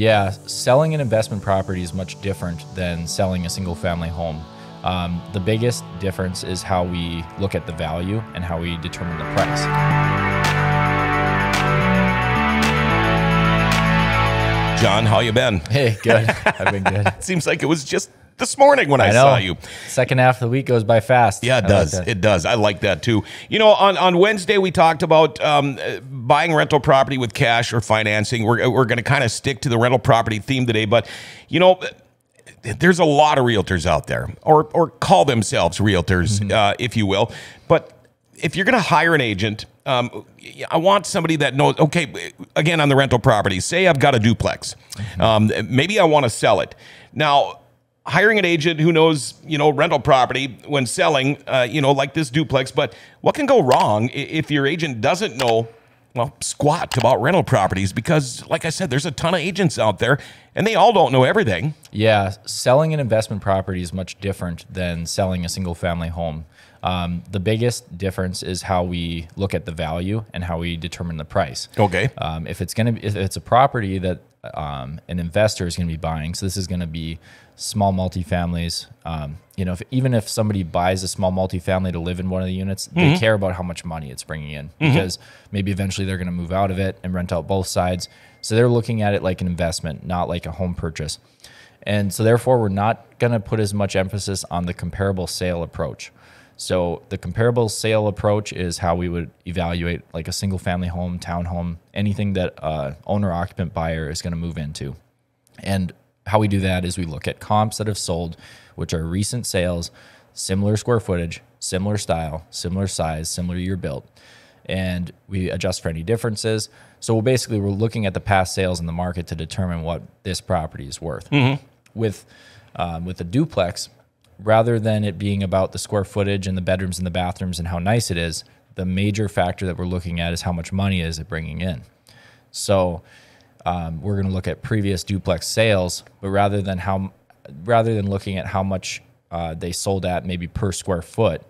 Yeah, selling an investment property is much different than selling a single family home. Um, the biggest difference is how we look at the value and how we determine the price. John, how you been? Hey, good. I've been good. it seems like it was just this morning when I, I saw you. Second half of the week goes by fast. Yeah, it I does. Like it does. I like that too. You know, on, on Wednesday we talked about um, buying rental property with cash or financing. We're, we're going to kind of stick to the rental property theme today, but you know, there's a lot of realtors out there, or or call themselves realtors, mm-hmm. uh, if you will. But if you're going to hire an agent, um, I want somebody that knows. Okay, again on the rental property. Say I've got a duplex. Mm-hmm. Um, maybe I want to sell it. Now, hiring an agent who knows you know rental property when selling, uh, you know, like this duplex. But what can go wrong if your agent doesn't know well, squat to about rental properties because, like I said, there's a ton of agents out there and they all don't know everything. Yeah, selling an investment property is much different than selling a single family home. Um, the biggest difference is how we look at the value and how we determine the price. Okay. Um, if it's gonna, if it's a property that um, an investor is going to be buying. So this is going to be small multifamilies. Um, you know, if, even if somebody buys a small multifamily to live in one of the units, mm-hmm. they care about how much money it's bringing in mm-hmm. because maybe eventually they're going to move out of it and rent out both sides. So they're looking at it like an investment, not like a home purchase. And so therefore, we're not going to put as much emphasis on the comparable sale approach. So the comparable sale approach is how we would evaluate like a single family home, townhome, anything that uh, owner occupant buyer is going to move into. And how we do that is we look at comps that have sold, which are recent sales, similar square footage, similar style, similar size, similar year built. And we adjust for any differences. So we're basically, we're looking at the past sales in the market to determine what this property is worth. Mm -hmm. With um, with a duplex, rather than it being about the square footage and the bedrooms and the bathrooms and how nice it is, the major factor that we're looking at is how much money is it bringing in. So um, we're going to look at previous duplex sales, but rather than how rather than looking at how much uh, they sold at maybe per square foot,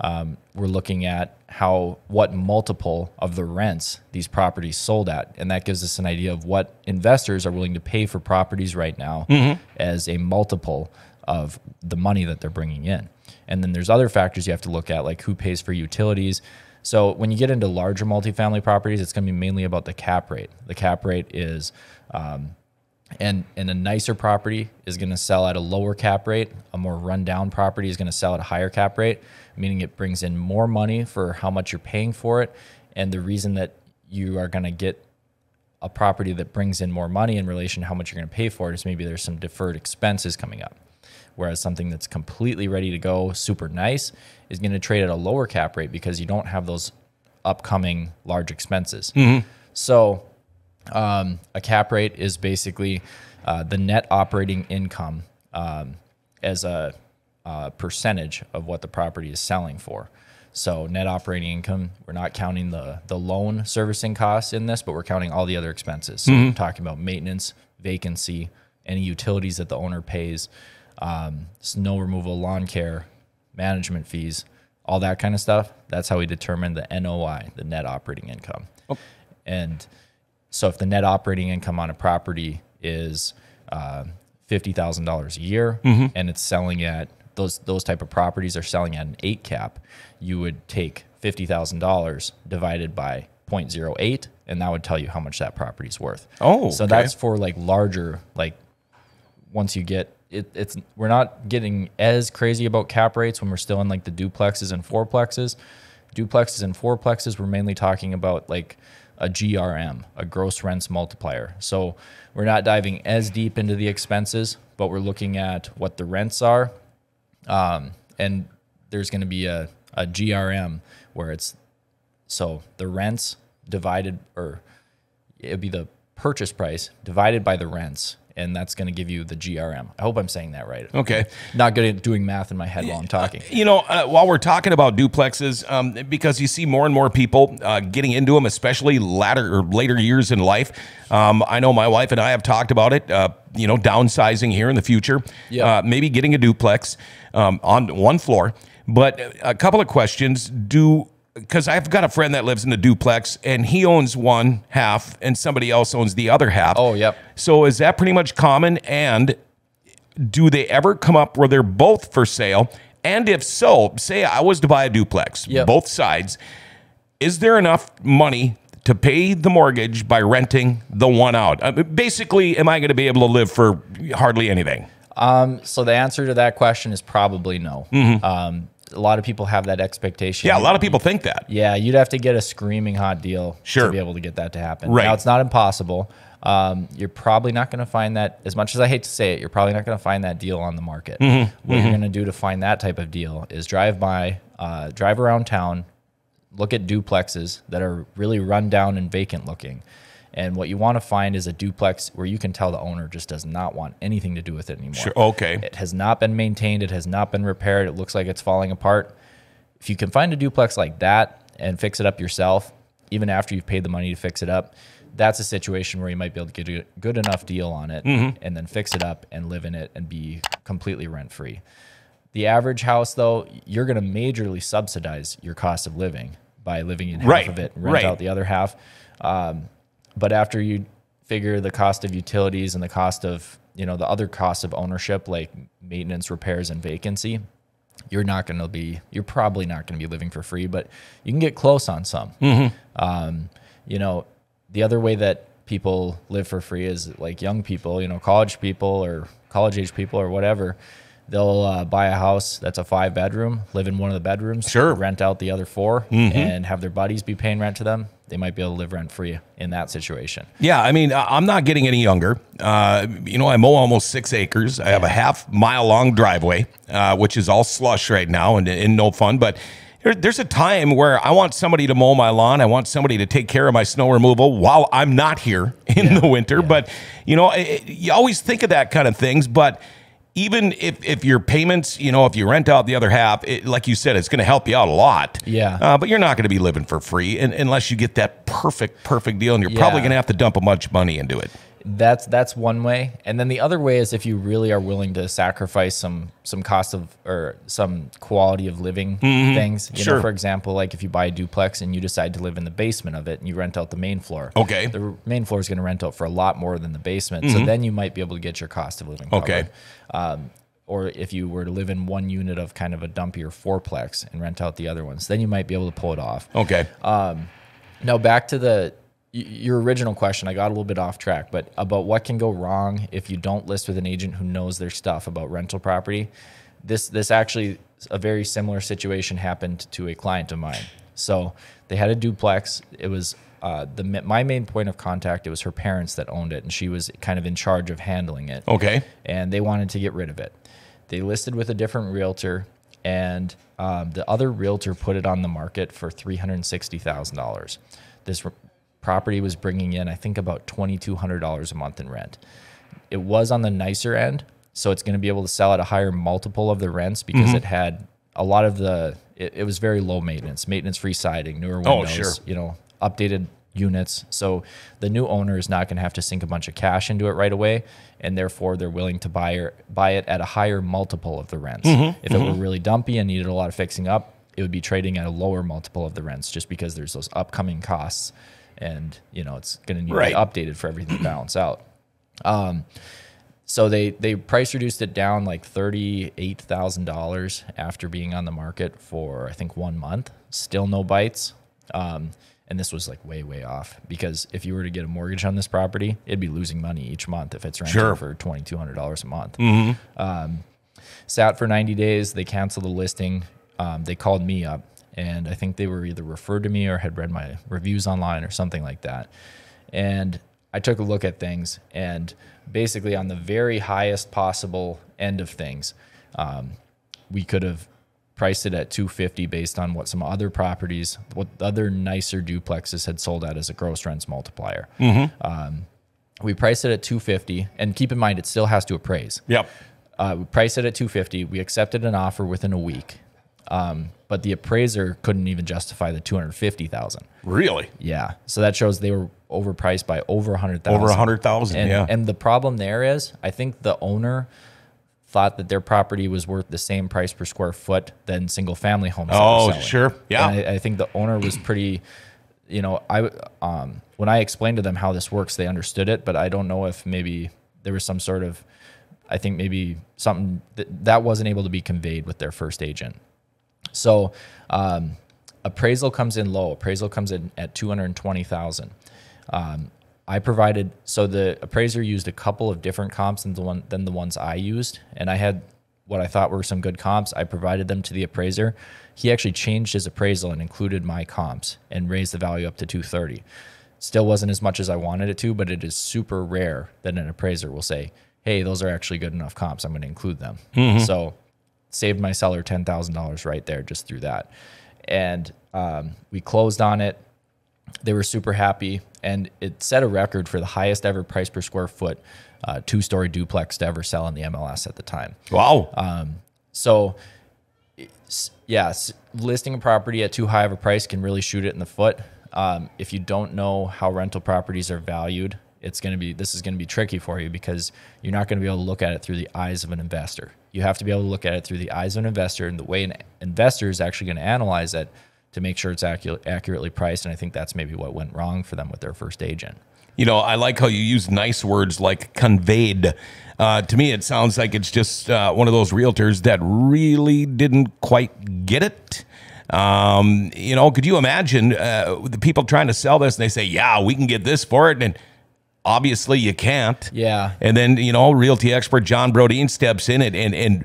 um, we're looking at how what multiple of the rents these properties sold at and that gives us an idea of what investors are willing to pay for properties right now mm -hmm. as a multiple of the money that they're bringing in. And then there's other factors you have to look at, like who pays for utilities. So when you get into larger multifamily properties, it's going to be mainly about the cap rate. The cap rate is, um, and and a nicer property is going to sell at a lower cap rate. A more rundown property is going to sell at a higher cap rate, meaning it brings in more money for how much you're paying for it. And the reason that you are going to get a property that brings in more money in relation to how much you're going to pay for it is maybe there's some deferred expenses coming up. Whereas something that's completely ready to go, super nice, is going to trade at a lower cap rate because you don't have those upcoming large expenses. Mm-hmm. So um, a cap rate is basically uh, the net operating income um, as a, a uh, percentage of what the property is selling for. So net operating income, we're not counting the the loan servicing costs in this, but we're counting all the other expenses. So mm-hmm. talking about maintenance, vacancy, any utilities that the owner pays, um, snow removal, lawn care, management fees, all that kind of stuff. That's how we determine the NOI, the net operating income. Oh. And so if the net operating income on a property is uh, $50,000 a year mm -hmm. and it's selling at those those type of properties are selling at an 8 cap, you would take $50,000 divided by 0.08 and that would tell you how much that property's worth. Oh. So okay. that's for like larger like once you get it, it's we're not getting as crazy about cap rates when we're still in like the duplexes and fourplexes. Duplexes and fourplexes, we're mainly talking about like a GRM, a gross rents multiplier. So we're not diving as deep into the expenses, but we're looking at what the rents are. Um, and there's going to be a, a GRM where it's so the rents divided, or it'd be the purchase price divided by the rents and that's going to give you the GRM. I hope I'm saying that right. Okay. not good at doing math in my head while I'm talking. Uh, you know, uh, while we're talking about duplexes, um, because you see more and more people uh, getting into them, especially latter or later years in life. Um, I know my wife and I have talked about it. Uh, you know, downsizing here in the future. Yeah. Uh, maybe getting a duplex um, on one floor. But a couple of questions: Do because I've got a friend that lives in a duplex and he owns one half and somebody else owns the other half. Oh, yep. So is that pretty much common? And do they ever come up where they're both for sale? And if so, say I was to buy a duplex, yep. both sides, is there enough money to pay the mortgage by renting the one out? Uh, basically, am I going to be able to live for hardly anything? Um, so the answer to that question is probably no. Mm -hmm. um, a lot of people have that expectation. Yeah, a lot of people think that. Yeah, you'd have to get a screaming hot deal sure. to be able to get that to happen. Right. Now, it's not impossible. Um, you're probably not going to find that, as much as I hate to say it, you're probably not going to find that deal on the market. Mm -hmm. What mm -hmm. you're mm-hmm. going to do to find that type of deal is drive by, uh, drive around town, look at duplexes that are really run down and vacant looking. And what you want to find is a duplex where you can tell the owner just does not want anything to do with it anymore. Sure. Okay. It has not been maintained. It has not been repaired. It looks like it's falling apart. If you can find a duplex like that and fix it up yourself, even after you've paid the money to fix it up, that's a situation where you might be able to get a good enough deal on it mm-hmm. and then fix it up and live in it and be completely rent free. The average house, though, you're going to majorly subsidize your cost of living by living in half right. of it, rent right. out the other half. Um, but after you figure the cost of utilities and the cost of, you know, the other costs of ownership, like maintenance, repairs, and vacancy, you're not going to be, you're probably not going to be living for free, but you can get close on some. Mm-hmm. Um, you know, the other way that people live for free is like young people, you know, college people or college age people or whatever they'll uh, buy a house that's a five bedroom, live in one of the bedrooms, sure, rent out the other 4 mm -hmm. and have their buddies be paying rent to them. They might be able to live rent free in that situation. Yeah, I mean, I'm not getting any younger. Uh, you know, I mow almost six acres. I have a half mile long driveway, uh, which is all slush right now and, and no fun, but. There's a time where I want somebody to mow my lawn. I want somebody to take care of my snow removal while I'm not here in yeah, the winter. Yeah. But, you know, it, you always think of that kind of things. But even if, if your payments, you know, if you rent out the other half, it, like you said, it's going to help you out a lot. Yeah. Uh, but you're not going to be living for free and, unless you get that perfect, perfect deal. And you're yeah. probably going to have to dump a bunch of money into it that's that's one way and then the other way is if you really are willing to sacrifice some some cost of or some quality of living mm-hmm. things you sure. know for example like if you buy a duplex and you decide to live in the basement of it and you rent out the main floor okay the main floor is going to rent out for a lot more than the basement mm-hmm. so then you might be able to get your cost of living covered. okay um, or if you were to live in one unit of kind of a dumpier fourplex and rent out the other ones then you might be able to pull it off okay um, now back to the your original question, I got a little bit off track, but about what can go wrong if you don't list with an agent who knows their stuff about rental property. This this actually a very similar situation happened to a client of mine. So they had a duplex. It was uh, the my main point of contact. It was her parents that owned it, and she was kind of in charge of handling it. Okay. And they wanted to get rid of it. They listed with a different realtor, and um, the other realtor put it on the market for three hundred sixty thousand dollars. This property was bringing in, I think, about $2,200 a month in rent. It was on the nicer end, so it's going to be able to sell at a higher multiple of the rents because mm-hmm. it had a lot of the. It, it was very low maintenance, maintenance free siding, newer oh, windows, oh, sure. you know, updated units. So the new owner is not going to have to sink a bunch of cash into it right away, and therefore they're willing to buy or, buy it at a higher multiple of the rents. Mm-hmm, if mm-hmm. it were mm-hmm. really dumpy and needed a lot of fixing up, it would be trading at a lower multiple of the rents just because there's those upcoming costs and you know it's going to need to be updated for everything to balance out. Um, so they they price reduced it down like thirty eight thousand dollars after being on the market for I think one month. Still no bites. Um, and this was like way way off because if you were to get a mortgage on this property, it'd be losing money each month if it's renting sure. for twenty two hundred dollars a month. Mm-hmm. Um, sat for ninety days. They canceled the listing. Um, they called me up and I think they were either referred to me or had read my reviews online or something like that. And I took a look at things and basically on the very highest possible end of things, um, we could have priced it at 250 based on what some other properties, what other nicer duplexes had sold at as a gross rents multiplier. Mm -hmm. um, we priced it at 250, and keep in mind it still has to appraise. Yep. Uh, we priced it at 250. We accepted an offer within a week. Um, but the appraiser couldn't even justify the 250,000. Really? Yeah. So that shows they were overpriced by over 100,000. Over 100,000, yeah. And the problem there is I think the owner thought that their property was worth the same price per square foot than single family homes. Oh, sure. Yeah. I, I, think the owner was pretty you know, I um, when I explained to them how this works, they understood it, but I don't know if maybe there was some sort of I think maybe something that wasn't able to be conveyed with their first agent. So um, appraisal comes in low. Appraisal comes in at 220,000. Um, I provided so the appraiser used a couple of different comps than the one than the ones I used, and I had what I thought were some good comps. I provided them to the appraiser. He actually changed his appraisal and included my comps and raised the value up to 230. Still wasn't as much as I wanted it to, but it is super rare that an appraiser will say, "Hey, those are actually good enough comps. I'm going to include them." Mm -hmm. So saved my seller $10,000 right there just through that. And um, we closed on it. They were super happy. And it set a record for the highest ever price per square foot uh, two story duplex to ever sell in the MLS at the time. Wow. Um, so, yes, listing a property at too high of a price can really shoot it in the foot. Um, if you don't know how rental properties are valued, it's going to be this is going to be tricky for you because you're not going to be able to look at it through the eyes of an investor. You have to be able to look at it through the eyes of an investor and the way an investor is actually going to analyze it to make sure it's accurately priced. And I think that's maybe what went wrong for them with their first agent. You know, I like how you use nice words like conveyed. Uh, to me, it sounds like it's just uh, one of those realtors that really didn't quite get it. Um, you know, could you imagine uh, the people trying to sell this and they say, yeah, we can get this for it. And obviously you can't. Yeah. And then, you know, realty expert John Brodeen steps in and, and, and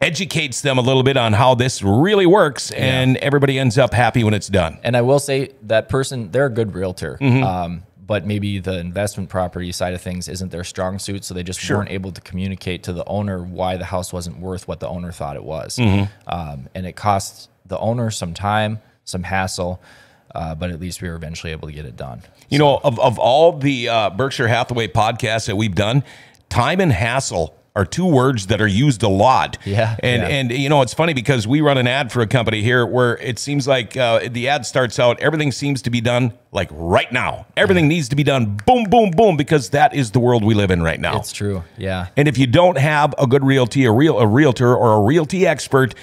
educates them a little bit on how this really works yeah. and everybody ends up happy when it's done. And I will say that person, they're a good realtor. Mm -hmm. um, but maybe the investment property side of things isn't their strong suit. So they just sure. weren't able to communicate to the owner why the house wasn't worth what the owner thought it was. Mm -hmm. um, and it costs the owner some time, some hassle uh, but at least we were eventually able to get it done. You so. know, of, of all the uh, Berkshire Hathaway podcasts that we've done, time and hassle are two words that are used a lot. Yeah. And yeah. and you know it's funny because we run an ad for a company here where it seems like uh, the ad starts out everything seems to be done like right now. Everything yeah. needs to be done boom boom boom because that is the world we live in right now. It's true. Yeah. And if you don't have a good realty, a real a realtor or a realty expert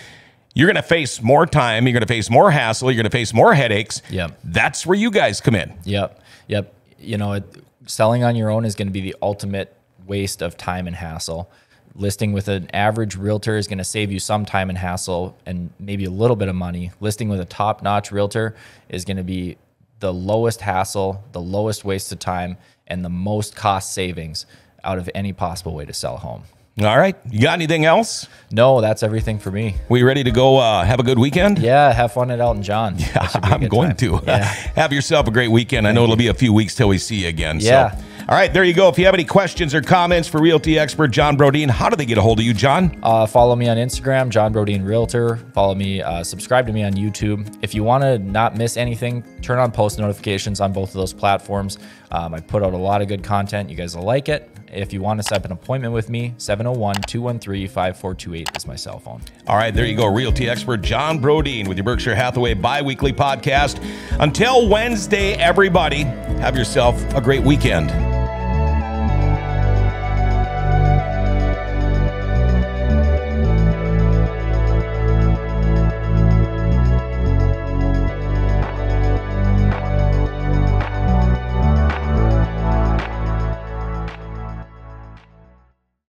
you're going to face more time. You're going to face more hassle. You're going to face more headaches. Yeah. That's where you guys come in. Yep. Yep. You know, it, selling on your own is going to be the ultimate waste of time and hassle. Listing with an average realtor is going to save you some time and hassle and maybe a little bit of money. Listing with a top notch realtor is going to be the lowest hassle, the lowest waste of time, and the most cost savings out of any possible way to sell a home. All right. You got anything else? No, that's everything for me. We ready to go uh, have a good weekend? Yeah, have fun at Elton John. Yeah, I'm going time. to. Yeah. have yourself a great weekend. Thank I know you. it'll be a few weeks till we see you again. Yeah. So. All right, there you go. If you have any questions or comments for realty expert John Brodeen, how do they get a hold of you, John? Uh, follow me on Instagram, John Brodeen Realtor. Follow me, uh, subscribe to me on YouTube. If you want to not miss anything, turn on post notifications on both of those platforms. Um, I put out a lot of good content. You guys will like it. If you want to set up an appointment with me, 701-213-5428 is my cell phone. All right, there you go. Realty expert John Brodeen with your Berkshire Hathaway biweekly podcast. Until Wednesday, everybody, have yourself a great weekend.